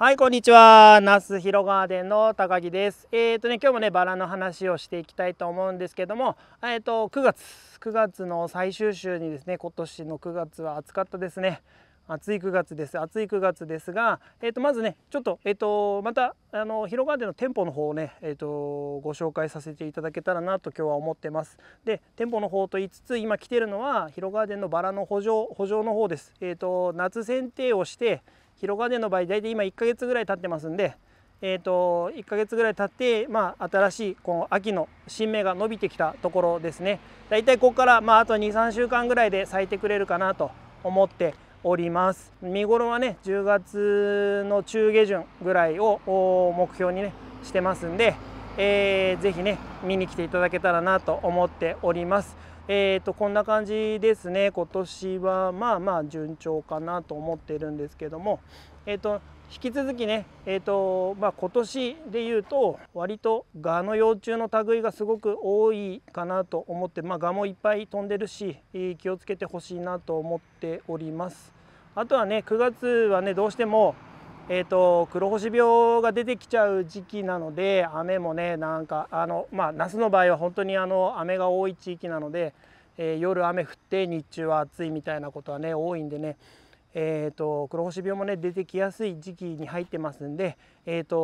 はい、こんにちは。那須広ガーデンの高木です。えっ、ー、とね、今日もね、バラの話をしていきたいと思うんですけども、えっ、ー、と、9月、9月の最終週にですね、今年の9月は暑かったですね。暑い9月です。暑い9月ですが、えっ、ー、と、まずね、ちょっと、えっ、と、また、あの、広ガーデンの店舗の方をね、えっ、と、ご紹介させていただけたらなと今日は思ってます。で、店舗の方と言いつつ、今来てるのは、広ガーデンのバラの補助、補助の方です。えっ、と、夏剪定をして、広がでの場合大体今1ヶ月ぐらい経ってますんで、えーと、1ヶ月ぐらい経って、まあ、新しいこの秋の新芽が伸びてきたところですね大体ここから、まあ、あと23週間ぐらいで咲いてくれるかなと思っております見頃はね10月の中下旬ぐらいを目標にねしてますんで、えー、ぜね見に来ていただけたらなと思っております。えー、とこんな感じですね今年はまあまあ順調かなと思ってるんですけども、えー、と引き続きね、えーとまあ、今年でいうと割と蛾の幼虫の類がすごく多いかなと思って、まあ、蛾もいっぱい飛んでるし気をつけてほしいなと思っております。あとはね9月はねどうしてもえーと、黒星病が出てきちゃう時期なので雨もねなんかあの、まあ、夏の場合は本当にあの雨が多い地域なので、えー、夜雨降って日中は暑いみたいなことはね多いんでね、えーと、黒星病もね出てきやすい時期に入ってますんで、えーと、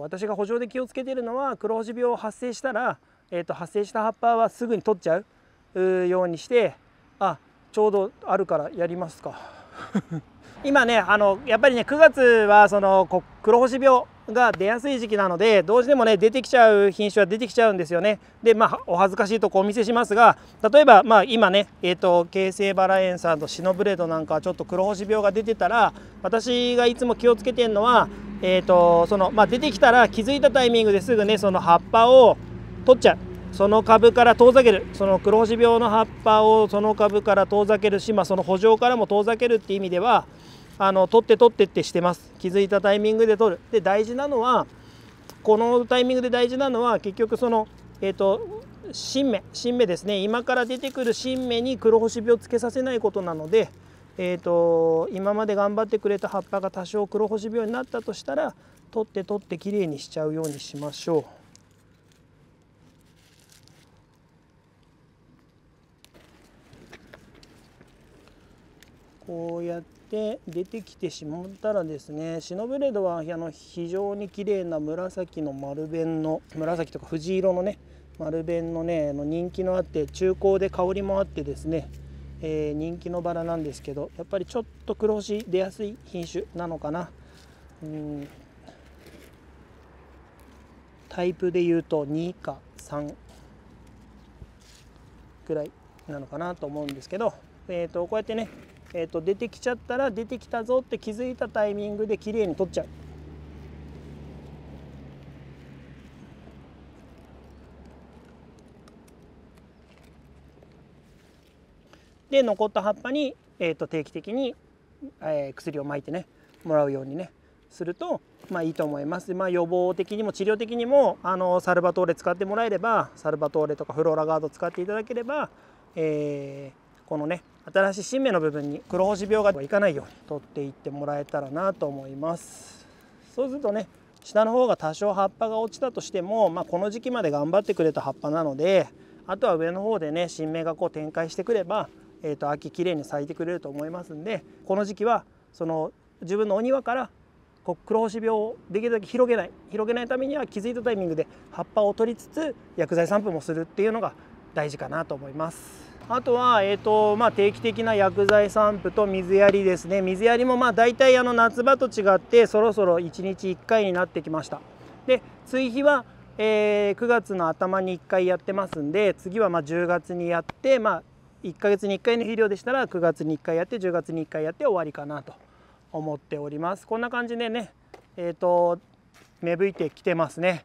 と私が補助で気をつけてるのは黒星病発生したら、えー、と発生した葉っぱはすぐに取っちゃうようにしてあちょうどあるからやりますか。今ねあのやっぱりね9月はその黒星病が出やすい時期なのでどうしてもね出てきちゃう品種は出てきちゃうんですよねでまあお恥ずかしいとこお見せしますが例えばまあ今ねえっ、ー、と京成バラ園さんとシノブレードなんかはちょっと黒星病が出てたら私がいつも気をつけてるのはえっ、ー、とそのまあ、出てきたら気づいたタイミングですぐねその葉っぱを取っちゃうその株から遠ざけるその黒星病の葉っぱをその株から遠ざけるし、まあ、その補助からも遠ざけるっていう意味ではあの取って取ってってしてます気づいたタイミングで取るで大事なのはこのタイミングで大事なのは結局そのえっ、ー、と新芽新芽ですね今から出てくる新芽に黒星病をつけさせないことなので、えーと、と今まで頑張ってくれた葉っぱが多少黒星病になったとしたら取って取ってきれいにしちゃうようにしましょう。こうやって出てきてしまったらですねシノブレードはあの非常に綺麗な紫の丸弁の紫とか藤色のね丸弁のねの人気のあって中古で香りもあってですね、えー、人気のバラなんですけどやっぱりちょっと黒星出やすい品種なのかなうんタイプで言うと2か3ぐらいなのかなと思うんですけど、えーとこうやってねえー、と出てきちゃったら出てきたぞって気づいたタイミングで綺麗に取っちゃう。で残った葉っぱに、えー、と定期的に、えー、薬をまいてねもらうようにねすると、まあ、いいと思います。まあ、予防的にも治療的にもあのサルバトーレ使ってもらえればサルバトーレとかフローラガード使っていただければ、えー、このね新しい新芽の部分に黒星病がいかないように取っていってもらえたらなと思いますそうするとね下の方が多少葉っぱが落ちたとしても、まあ、この時期まで頑張ってくれた葉っぱなのであとは上の方でね新芽がこう展開してくれば、えー、と秋きれいに咲いてくれると思いますんでこの時期はその自分のお庭からこう黒星病をできるだけ広げない広げないためには気づいたタイミングで葉っぱを取りつつ薬剤散布もするっていうのが大事かなと思います。あとは、えーとまあ、定期的な薬剤散布と水やりですね水やりもまあ大体あの夏場と違ってそろそろ1日1回になってきましたで追肥は、えー、9月の頭に1回やってますんで次はま10月にやって、まあ、1ヶ月に1回の肥料でしたら9月に1回やって10月に1回やって終わりかなと思っておりますこんな感じでねえっ、ー、と芽吹いてきてますね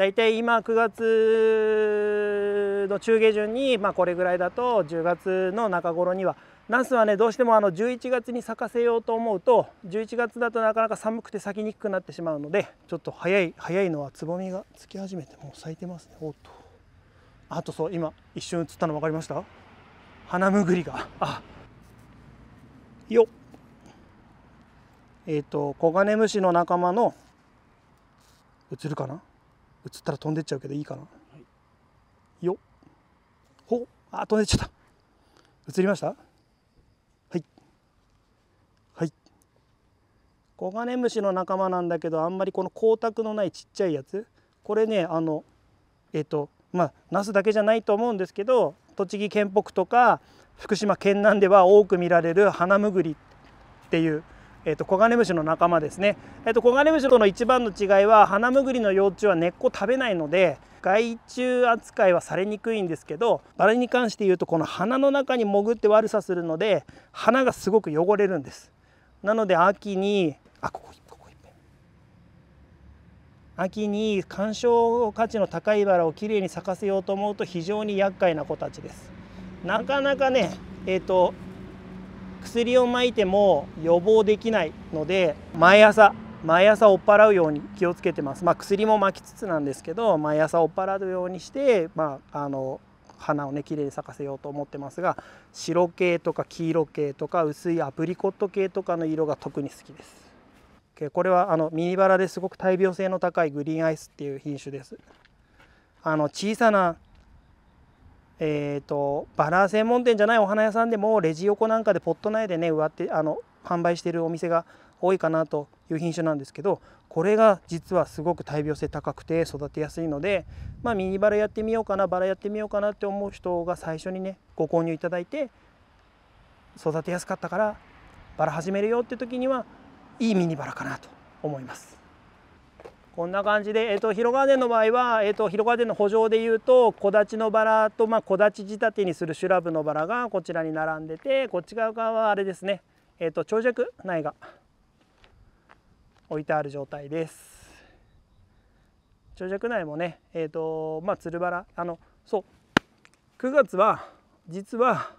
大体今9月の中下旬に、まあ、これぐらいだと10月の中頃にはナスはねどうしてもあの11月に咲かせようと思うと11月だとなかなか寒くて咲きにくくなってしまうのでちょっと早い早いのはつぼみがつき始めてもう咲いてますねおっとあとそう今一瞬映ったの分かりました花むぐりがあよっえっ、ー、とコガネムシの仲間の映るかな映ったら飛んでっちゃうけどいいかな、はい、よほあ飛んでっちゃった映りましたはいはいコガネムシの仲間なんだけどあんまりこの光沢のないちっちゃいやつこれねあのえっ、ー、とまあナスだけじゃないと思うんですけど栃木県北とか福島県南では多く見られる花ナムグっていうえー、とコガネムシの仲間ですね、えー、とコガネムシとの一番の違いはハナムグリの幼虫は根っこ食べないので害虫扱いはされにくいんですけどバラに関して言うとこの花の中に潜って悪さするので花がすごく汚れるんですなので秋にあここここいっ秋に鑑賞価値の高いバラをきれいに咲かせようと思うと非常に厄介な子たちですなかなかねえっ、ー、と薬をまいても予防できないので毎朝毎朝追っ払うように気をつけてます、まあ、薬もまきつつなんですけど毎朝追っ払うようにして、まあ、あの花をね綺麗に咲かせようと思ってますが白系とか黄色系とか薄いアプリコット系とかの色が特に好きです。これはあのミニバラですごく耐病性の高いグリーンアイスっていう品種です。あの小さなえーと、バラ専門店じゃないお花屋さんでもレジ横なんかでポット苗でね植わってあの販売してるお店が多いかなという品種なんですけどこれが実はすごく耐病性高くて育てやすいので、まあ、ミニバラやってみようかなバラやってみようかなって思う人が最初にねご購入いただいて育てやすかったからバラ始めるよって時にはいいミニバラかなと思います。こんな感じで、えーと、広川伝の場合は、えーと、広川伝の補助でいうと木立のバラと、まあ、木立仕立てにする修羅部のバラがこちらに並んでてこっち側はあれですね、えーと、長尺苗が置いてある状態です。長尺苗もね、えーとまあ、つるバラあのそう9月は実は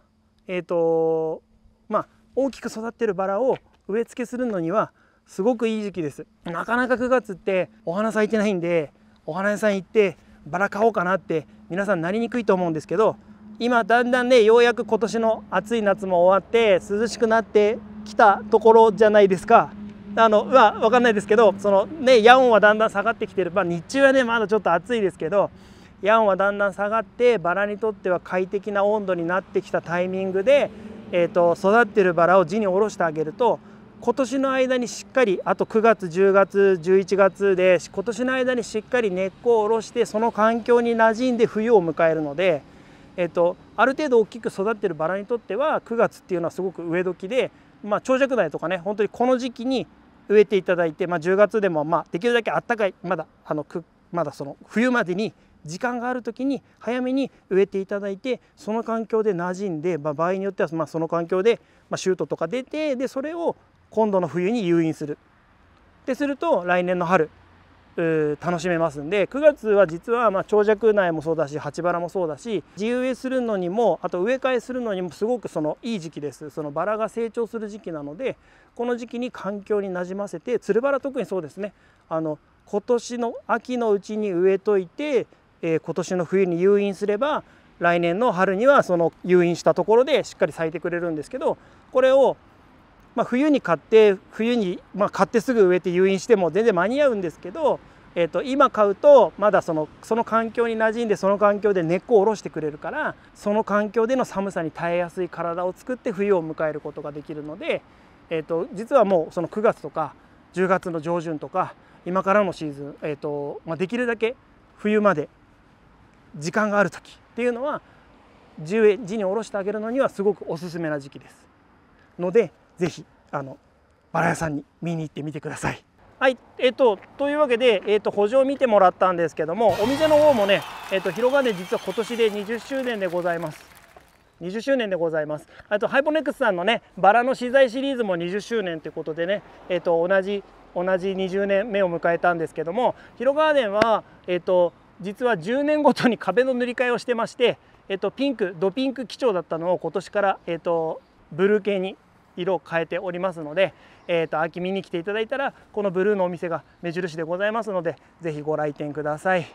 えーとまあ、大きく育ってるバラを植え付けするのにはすごくいい時期ですなかなか9月ってお花咲いてないんでお花屋さん行ってバラ買おうかなって皆さんなりにくいと思うんですけど今だんだんねようやく今年の暑い夏も終わって涼しくなってきたところじゃないですかあのまわ分かんないですけどそのね夜温はだんだん下がってきてる、まあ、日中はねまだちょっと暑いですけど夜温はだんだん下がってバラにとっては快適な温度になってきたタイミングで、えーと育ってるバラを地に下ろしてあげると今年の間にしっかりあと9月10月11月で今年の間にしっかり根っこを下ろしてその環境に馴染んで冬を迎えるので、えっと、ある程度大きく育ってるバラにとっては9月っていうのはすごく植え時で、まあ、長尺苗とかね本当にこの時期に植えていただいて、まあ、10月でもまあできるだけあったかいまだあのまだその冬までに時間がある時に早めに植えていただいてその環境で馴染んで、まあ、場合によってはまその環境で、まシュートとか出てでそれを今度の冬に誘引するってすると来年の春楽しめますんで9月は実はま長尺苗もそうだし鉢バラもそうだし地植えするのにもあと植え替えするのにもすごくそのいい時期ですそのバラが成長する時期なのでこの時期に環境になじませてつるバラ特にそうですねあの今年の秋のうちに植えといて、えー、今年の冬に誘引すれば来年の春にはその誘引したところでしっかり咲いてくれるんですけどこれをまあ、冬に買って冬に、まあ、買ってすぐ植えて誘引しても全然間に合うんですけど、えー、と今買うとまだそのその環境に馴染んでその環境で根っこを下ろしてくれるからその環境での寒さに耐えやすい体を作って冬を迎えることができるので、えー、と実はもうその9月とか10月の上旬とか今からのシーズン、えーとまあ、できるだけ冬まで時間がある時っていうのは地に下ろしてあげるのにはすごくおすすめな時期です。のでぜひあのバラ屋さんに見に行ってみてください。はい、えっと、というわけで、えっと、補助を見てもらったんですけどもお店の方もね、えっと、広がね実は今年で20周年でございます。20周年でございますあとハイポネックスさんのねバラの資材シリーズも20周年ということでね、えー、と同じ同じ20年目を迎えたんですけども広ガーデンは、えーと、実は10年ごとに壁の塗り替えをしてまして、えーと、ピンクドピンク基調だったのを今年から、えーとブルー系に色を変えておりますので、えー、と秋見に来ていただいたらこのブルーのお店が目印でございますのでぜひご来店ください。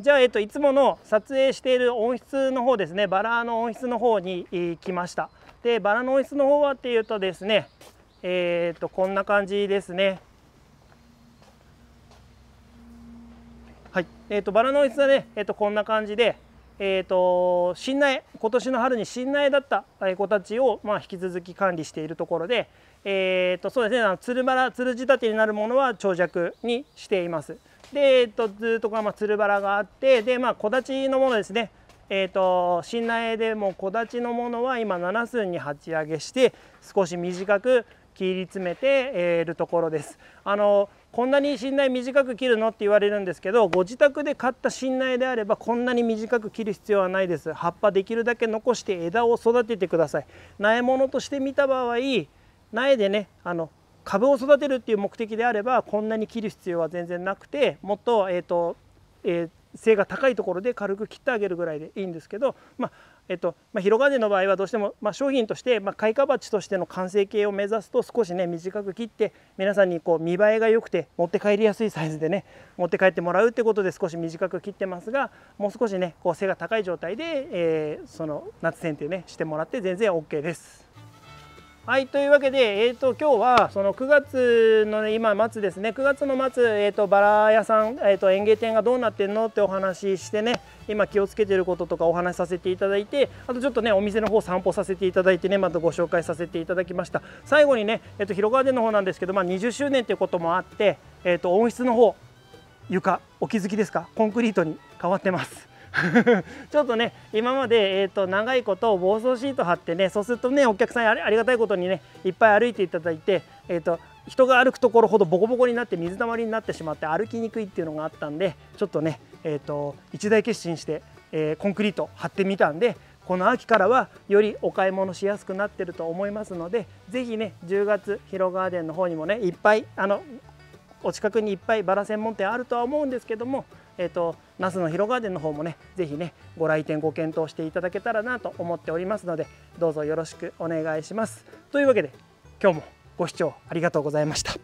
じゃあ、えっと、いつもの撮影している温室の方ですねバラの温室の方に来ましたでバラの温室の方はっていうとですねえー、っとこんな感じですねはいえー、っとバラの温室はね、えっと、こんな感じでえーと、と新苗今年の春に新苗だった子たちを、まあ、引き続き管理しているところで、えーと、そうですねあのつるばらつる仕立てになるものは長尺にしています。で、えーと、ずっとまあつるばらがあってで、まあ、小立ちのものですねえーと、新苗でも小立ちのものは今7寸に鉢上げして少し短く切り詰めているところです。あのこんなに信頼短く切るのって言われるんですけどご自宅で買った信頼であればこんなに短く切る必要はないです葉っぱできるだけ残して枝を育ててください苗物として見た場合苗でねあの株を育てるっていう目的であればこんなに切る必要は全然なくてもっと,、えーとえー、性が高いところで軽く切ってあげるぐらいでいいんですけど、まあ、えっとまあ、広がりの場合はどうしても、まあ、商品として、まあ、開花鉢としての完成形を目指すと少しね短く切って皆さんにこう見栄えが良くて持って帰りやすいサイズでね持って帰ってもらうってことで少し短く切ってますがもう少しねこう背が高い状態で、えー、その夏剪定ねしてもらって全然 OK です。はいというわけで、えーと、今日はその9月の、ね、今末ですね9月の末、えーと、バラ屋さん、えーと園芸店がどうなってんのってお話ししてね今気をつけてることとかお話しさせていただいてあとちょっとねお店の方散歩させていただいてねまたご紹介させていただきました最後にね、えっと、広川店の方なんですけど、まあ、20周年ということもあって、えっと、温室の方床お気づきですかコンクリートに変わってます ちょっとね今まで、えーと、長いことを防草シート貼ってねそうするとねお客さんありがたいことにねいっぱい歩いていただいて、えーと人が歩くところほどボコボコになって水たまりになってしまって歩きにくいっていうのがあったんでちょっとねえーと、一大決心して、えー、コンクリート張ってみたんでこの秋からはよりお買い物しやすくなってると思いますので是非ね10月広ガーデンの方にもねいっぱいあのお近くにいっぱいバラ専門店あるとは思うんですけども、えーと、と那須の広ガーデンの方もね是非ねご来店ご検討していただけたらなと思っておりますのでどうぞよろしくお願いします。というわけで今日もご視聴ありがとうございました。